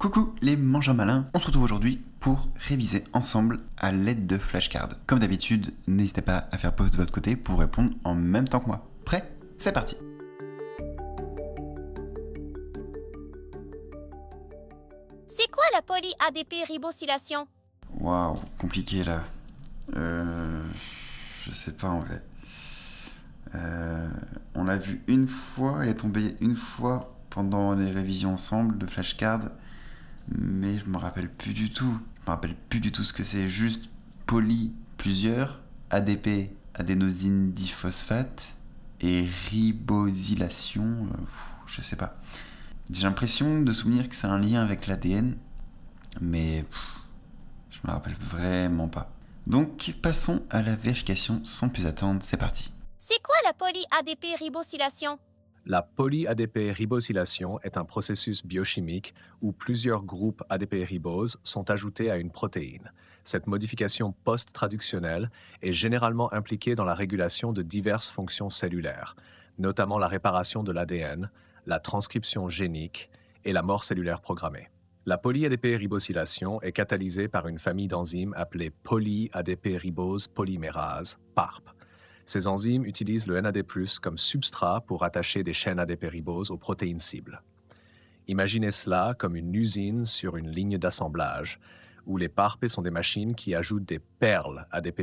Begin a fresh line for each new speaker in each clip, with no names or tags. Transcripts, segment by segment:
Coucou les mangeurs malins, on se retrouve aujourd'hui pour réviser ensemble à l'aide de flashcards. Comme d'habitude, n'hésitez pas à faire pause de votre côté pour répondre en même temps que moi. Prêt C'est parti
C'est quoi la poly-ADP ribosylation
Waouh, compliqué là. Euh... Je sais pas en vrai. Euh, on l'a vu une fois, elle est tombée une fois pendant les révisions ensemble de flashcards mais je me rappelle plus du tout. Je me rappelle plus du tout ce que c'est. Juste poly plusieurs, ADP, adénosine diphosphate et ribosylation, euh, je sais pas. J'ai l'impression de souvenir que c'est un lien avec l'ADN, mais je me rappelle vraiment pas. Donc passons à la vérification sans plus attendre, c'est parti.
C'est quoi la poly ADP ribosylation
la polyADP-ribosylation est un processus biochimique où plusieurs groupes ADP-ribose sont ajoutés à une protéine. Cette modification post-traductionnelle est généralement impliquée dans la régulation de diverses fonctions cellulaires, notamment la réparation de l'ADN, la transcription génique et la mort cellulaire programmée. La polyADP-ribosylation est catalysée par une famille d'enzymes appelée polyADP-ribose polymérase, PARP ces enzymes utilisent le NAD+, comme substrat pour attacher des chaînes ribose aux protéines cibles. Imaginez cela comme une usine sur une ligne d'assemblage, où les PARP sont des machines qui ajoutent des perles à des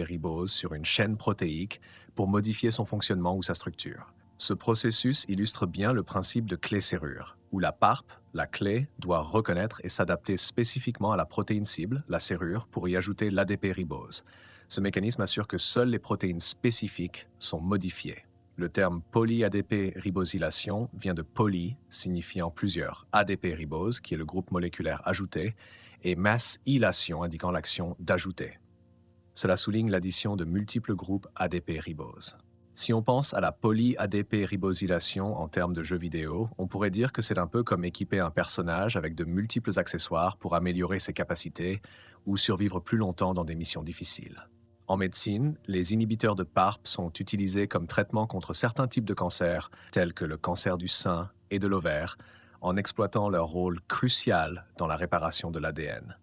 sur une chaîne protéique pour modifier son fonctionnement ou sa structure. Ce processus illustre bien le principe de clé-serrure, où la PARP, la clé, doit reconnaître et s'adapter spécifiquement à la protéine cible, la serrure, pour y ajouter l'ADP ribose. Ce mécanisme assure que seules les protéines spécifiques sont modifiées. Le terme poly-ADP ribosylation vient de poly, signifiant plusieurs, ADP-ribose, qui est le groupe moléculaire ajouté, et mass indiquant l'action d'ajouter. Cela souligne l'addition de multiples groupes ADP-ribose. Si on pense à la poly-ADP-ribosylation en termes de jeux vidéo, on pourrait dire que c'est un peu comme équiper un personnage avec de multiples accessoires pour améliorer ses capacités ou survivre plus longtemps dans des missions difficiles. En médecine, les inhibiteurs de PARP sont utilisés comme traitement contre certains types de cancers, tels que le cancer du sein et de l'ovaire, en exploitant leur rôle crucial dans la réparation de l'ADN.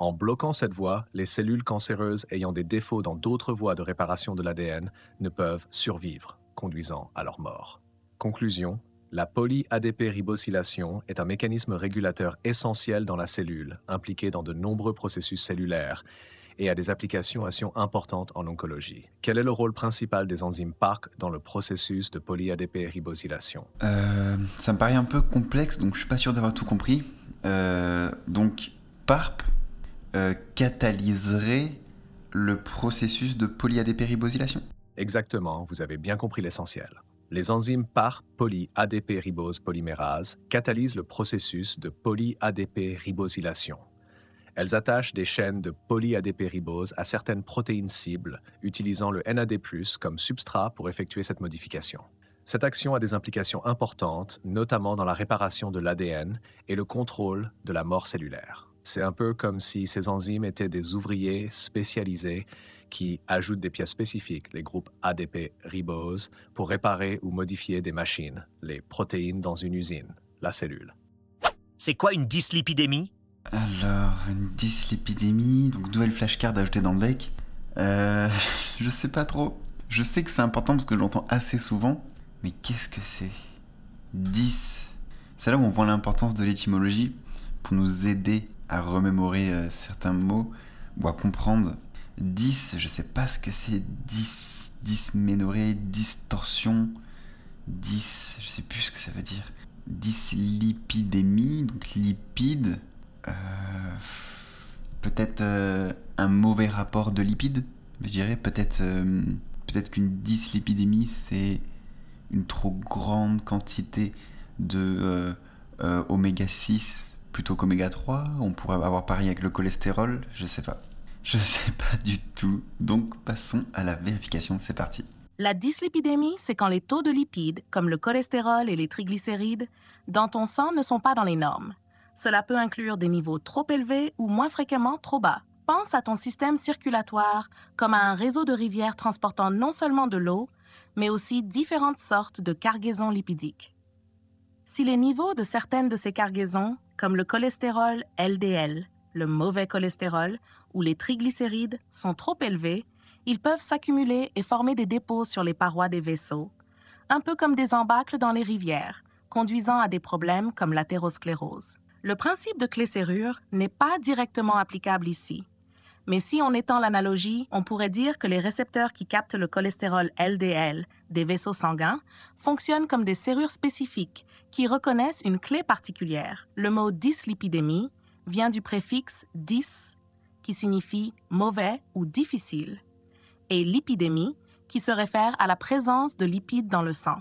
En bloquant cette voie, les cellules cancéreuses ayant des défauts dans d'autres voies de réparation de l'ADN ne peuvent survivre, conduisant à leur mort. Conclusion, la poly-ADP ribosylation est un mécanisme régulateur essentiel dans la cellule, impliqué dans de nombreux processus cellulaires, et a des applications importantes en oncologie. Quel est le rôle principal des enzymes PARP dans le processus de poly-ADP ribosylation
euh, Ça me paraît un peu complexe, donc je suis pas sûr d'avoir tout compris. Euh, donc PARP euh, catalyserait le processus de poly-ADP ribosylation Exactement, vous avez bien compris l'essentiel. Les enzymes
par adp ribose polymérase catalysent le processus de poly-ADP ribosylation. Elles attachent des chaînes de ribose à certaines protéines cibles, utilisant le NAD+, comme substrat pour effectuer cette modification. Cette action a des implications importantes, notamment dans la réparation de l'ADN et le contrôle de la mort cellulaire. C'est un peu comme si ces enzymes étaient des ouvriers spécialisés qui ajoutent des pièces spécifiques, les groupes ADP ribose, pour réparer ou modifier des machines, les protéines dans une usine, la cellule. C'est quoi une dyslipidémie
alors, une dyslipidémie, donc nouvelle flashcard ajoutée dans le deck. Euh, je sais pas trop. Je sais que c'est important parce que je l'entends assez souvent. Mais qu'est-ce que c'est 10. C'est là où on voit l'importance de l'étymologie pour nous aider à remémorer euh, certains mots ou à comprendre. 10, je sais pas ce que c'est. 10, dysménorrhée, distorsion. 10, je sais plus ce que ça veut dire. Dyslipidémie, donc lipide euh, peut-être euh, un mauvais rapport de lipides, je dirais. Peut-être euh, peut qu'une dyslipidémie, c'est une trop grande quantité de oméga 6 plutôt qu'oméga 3. On pourrait avoir pari avec le cholestérol, je sais pas. Je sais pas du tout. Donc passons à la vérification, c'est parti.
La dyslipidémie, c'est quand les taux de lipides, comme le cholestérol et les triglycérides, dans ton sang ne sont pas dans les normes. Cela peut inclure des niveaux trop élevés ou moins fréquemment trop bas. Pense à ton système circulatoire comme à un réseau de rivières transportant non seulement de l'eau, mais aussi différentes sortes de cargaisons lipidiques. Si les niveaux de certaines de ces cargaisons, comme le cholestérol LDL, le mauvais cholestérol ou les triglycérides, sont trop élevés, ils peuvent s'accumuler et former des dépôts sur les parois des vaisseaux, un peu comme des embâcles dans les rivières, conduisant à des problèmes comme l'athérosclérose. Le principe de clé-serrure n'est pas directement applicable ici. Mais si on étend l'analogie, on pourrait dire que les récepteurs qui captent le cholestérol LDL des vaisseaux sanguins fonctionnent comme des serrures spécifiques qui reconnaissent une clé particulière. Le mot dyslipidémie vient du préfixe dys qui signifie mauvais ou difficile et lipidémie qui se réfère à la présence de lipides dans le sang.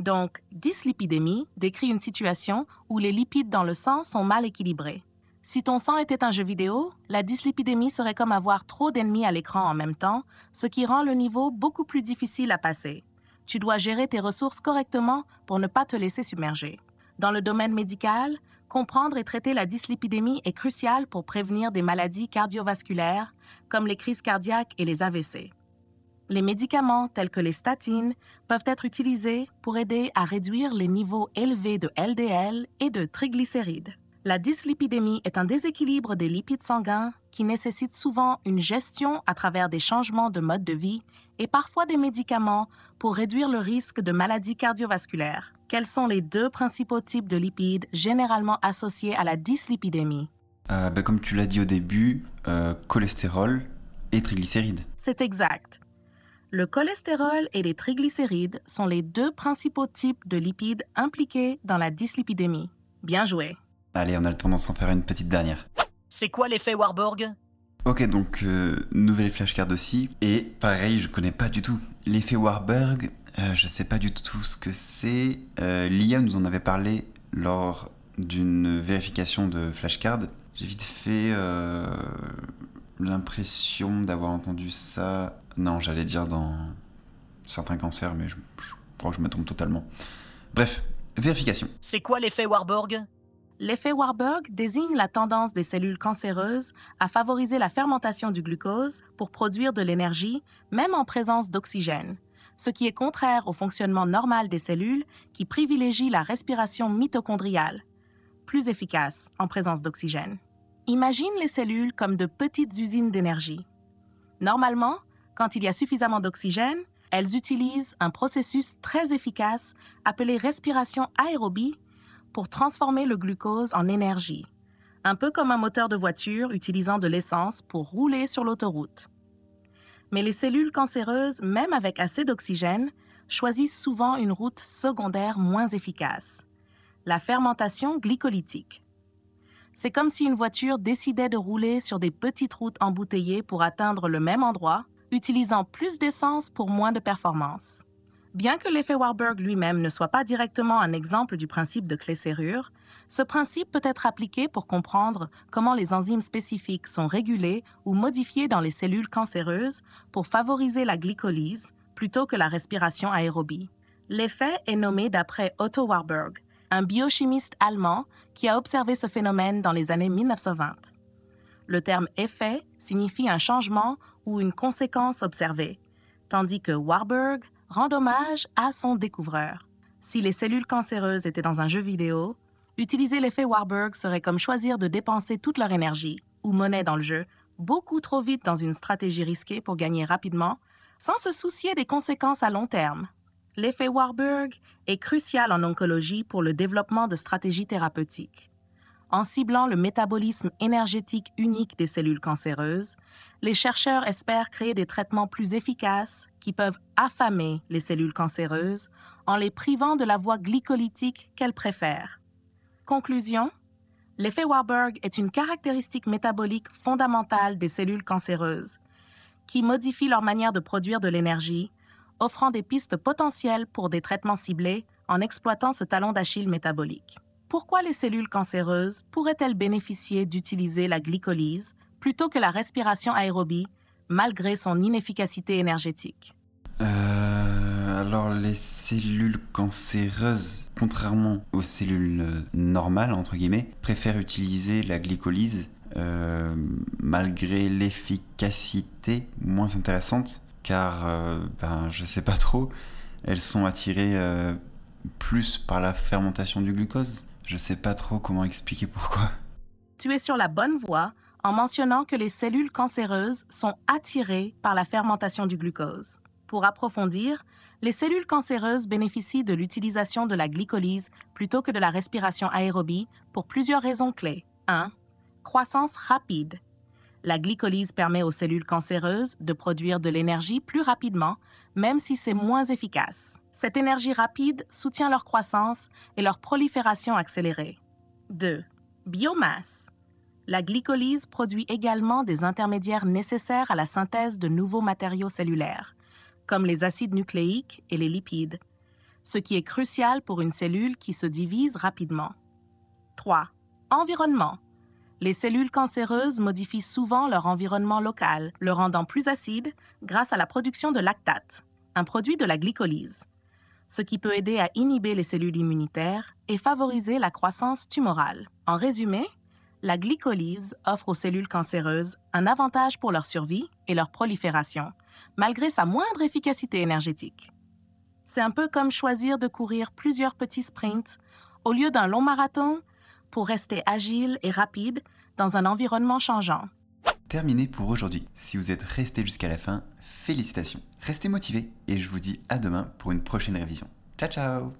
Donc, dyslipidémie décrit une situation où les lipides dans le sang sont mal équilibrés. Si ton sang était un jeu vidéo, la dyslipidémie serait comme avoir trop d'ennemis à l'écran en même temps, ce qui rend le niveau beaucoup plus difficile à passer. Tu dois gérer tes ressources correctement pour ne pas te laisser submerger. Dans le domaine médical, comprendre et traiter la dyslipidémie est crucial pour prévenir des maladies cardiovasculaires, comme les crises cardiaques et les AVC les médicaments tels que les statines peuvent être utilisés pour aider à réduire les niveaux élevés de LDL et de triglycérides. La dyslipidémie est un déséquilibre des lipides sanguins qui nécessite souvent une gestion à travers des changements de mode de vie et parfois des médicaments pour réduire le risque de maladies cardiovasculaires. Quels sont les deux principaux types de lipides généralement associés à la dyslipidémie
euh, bah, Comme tu l'as dit au début, euh, cholestérol et triglycérides.
C'est exact. Le cholestérol et les triglycérides sont les deux principaux types de lipides impliqués dans la dyslipidémie. Bien joué.
Allez, on a le temps d'en faire une petite dernière.
C'est quoi l'effet Warburg
Ok, donc euh, nouvelle flashcard aussi. Et pareil, je connais pas du tout l'effet Warburg. Euh, je sais pas du tout ce que c'est. Euh, Lia nous en avait parlé lors d'une vérification de flashcard. J'ai vite fait l'impression d'avoir entendu ça non, j'allais dire dans certains cancers, mais je, crois que je me trompe totalement. Bref, vérification.
C'est quoi l'effet Warburg L'effet Warburg désigne la tendance des cellules cancéreuses à favoriser la fermentation du glucose pour produire de l'énergie, même en présence d'oxygène, ce qui est contraire au fonctionnement normal des cellules qui privilégie la respiration mitochondriale, plus efficace en présence d'oxygène. Imagine les cellules comme de petites usines d'énergie. Normalement, quand il y a suffisamment d'oxygène, elles utilisent un processus très efficace appelé respiration aérobie pour transformer le glucose en énergie, un peu comme un moteur de voiture utilisant de l'essence pour rouler sur l'autoroute. Mais les cellules cancéreuses, même avec assez d'oxygène, choisissent souvent une route secondaire moins efficace, la fermentation glycolytique. C'est comme si une voiture décidait de rouler sur des petites routes embouteillées pour atteindre le même endroit, utilisant plus d'essence pour moins de performance. Bien que l'effet Warburg lui-même ne soit pas directement un exemple du principe de clé-serrure, ce principe peut être appliqué pour comprendre comment les enzymes spécifiques sont régulées ou modifiées dans les cellules cancéreuses pour favoriser la glycolyse plutôt que la respiration aérobie. L'effet est nommé d'après Otto Warburg, un biochimiste allemand qui a observé ce phénomène dans les années 1920. Le terme effet signifie un changement ou une conséquence observée, tandis que Warburg rend hommage à son découvreur. Si les cellules cancéreuses étaient dans un jeu vidéo, utiliser l'effet Warburg serait comme choisir de dépenser toute leur énergie ou monnaie dans le jeu beaucoup trop vite dans une stratégie risquée pour gagner rapidement, sans se soucier des conséquences à long terme. L'effet Warburg est crucial en oncologie pour le développement de stratégies thérapeutiques en ciblant le métabolisme énergétique unique des cellules cancéreuses, les chercheurs espèrent créer des traitements plus efficaces qui peuvent affamer les cellules cancéreuses en les privant de la voie glycolytique qu'elles préfèrent. Conclusion L'effet Warburg est une caractéristique métabolique fondamentale des cellules cancéreuses, qui modifie leur manière de produire de l'énergie, offrant des pistes potentielles pour des traitements ciblés en exploitant ce talon d'Achille métabolique pourquoi les cellules cancéreuses pourraient-elles bénéficier d'utiliser la glycolyse plutôt que la respiration aérobie, malgré son inefficacité énergétique
euh, Alors les cellules cancéreuses, contrairement aux cellules euh, normales, entre guillemets, préfèrent utiliser la glycolyse euh, malgré l'efficacité moins intéressante, car ben, je ne sais pas trop, elles sont attirées plus par la fermentation du glucose. Je sais pas trop comment expliquer pourquoi.
Tu es sur la bonne voie en mentionnant que les cellules cancéreuses sont attirées par la fermentation du glucose. Pour approfondir, les cellules cancéreuses bénéficient de l'utilisation de la glycolyse plutôt que de la respiration aérobie pour plusieurs raisons clés. 1. Croissance rapide la glycolyse permet aux cellules cancéreuses de produire de l'énergie plus rapidement, même si c'est moins efficace. Cette énergie rapide soutient leur croissance et leur prolifération accélérée. 2. Biomasse. La glycolyse produit également des intermédiaires nécessaires à la synthèse de nouveaux matériaux cellulaires, comme les acides nucléiques et les lipides, ce qui est crucial pour une cellule qui se divise rapidement. 3. Environnement. Les cellules cancéreuses modifient souvent leur environnement local, le rendant plus acide grâce à la production de lactate, un produit de la glycolyse, ce qui peut aider à inhiber les cellules immunitaires et favoriser la croissance tumorale. En résumé, la glycolyse offre aux cellules cancéreuses un avantage pour leur survie et leur prolifération, malgré sa moindre efficacité énergétique. C'est un peu comme choisir de courir plusieurs petits sprints au lieu d'un long marathon pour rester agile et rapide dans un environnement changeant.
Terminé pour aujourd'hui. Si vous êtes resté jusqu'à la fin, félicitations. Restez motivé et je vous dis à demain pour une prochaine révision. Ciao ciao